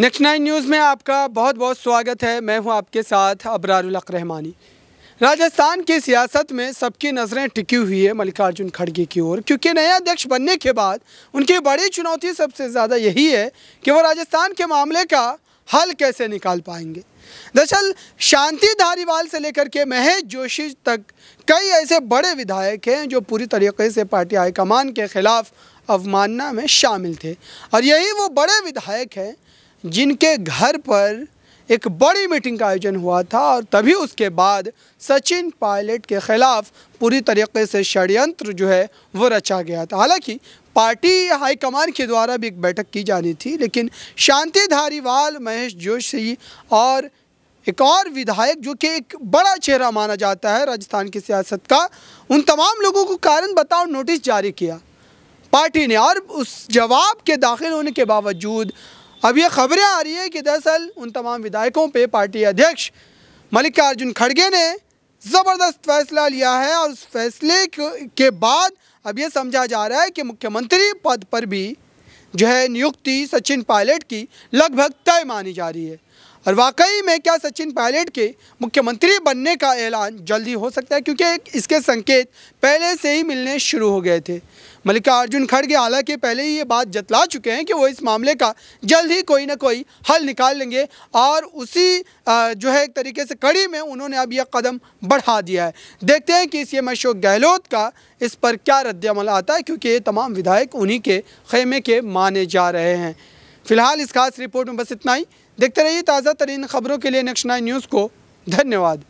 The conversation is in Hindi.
नेक्स्ट नाइन न्यूज़ में आपका बहुत बहुत स्वागत है मैं हूं आपके साथ अबरारक रहमानी राजस्थान की सियासत में सबकी नज़रें टिकी हुई है मल्लिकार्जुन खड़गे की ओर क्योंकि नए अध्यक्ष बनने के बाद उनकी बड़ी चुनौती सबसे ज़्यादा यही है कि वो राजस्थान के मामले का हल कैसे निकाल पाएंगे दरअसल शांति धारीवाल से लेकर के महेश जोशी तक कई ऐसे बड़े विधायक हैं जो पूरी तरीके से पार्टी हाईकमान के खिलाफ अवमानना में शामिल थे और यही वो बड़े विधायक हैं जिनके घर पर एक बड़ी मीटिंग का आयोजन हुआ था और तभी उसके बाद सचिन पायलट के ख़िलाफ़ पूरी तरीके से षडयंत्र जो है वो रचा गया था हालांकि पार्टी हाईकमान के द्वारा भी एक बैठक की जानी थी लेकिन शांति धारीवाल महेश जोशी और एक और विधायक जो कि एक बड़ा चेहरा माना जाता है राजस्थान की सियासत का उन तमाम लोगों को कारण बताओ नोटिस जारी किया पार्टी ने और उस जवाब के दाखिल होने के बावजूद अब ये खबरें आ रही है कि दरअसल उन तमाम विधायकों पे पार्टी अध्यक्ष मल्लिकार्जुन खड़गे ने ज़बरदस्त फैसला लिया है और उस फैसले के बाद अब ये समझा जा रहा है कि मुख्यमंत्री पद पर भी जो है नियुक्ति सचिन पायलट की लगभग तय मानी जा रही है और वाकई में क्या सचिन पायलट के मुख्यमंत्री बनने का ऐलान जल्दी हो सकता है क्योंकि इसके संकेत पहले से ही मिलने शुरू हो गए थे मल्लिकार्जुन खड़गे हालांकि पहले ही ये बात जतला चुके हैं कि वो इस मामले का जल्द ही कोई ना कोई हल निकाल लेंगे और उसी जो है एक तरीके से कड़ी में उन्होंने अब यह कदम बढ़ा दिया है देखते हैं कि सी एम अशोक गहलोत का इस पर क्या रद्दमल आता है क्योंकि ये तमाम विधायक उन्हीं के खेमे के माने जा रहे हैं फिलहाल इस खास रिपोर्ट में बस इतना ही देखते रहिए ताज़ा तरीन खबरों के लिए नेक्स्ट नाइन न्यूज़ को धन्यवाद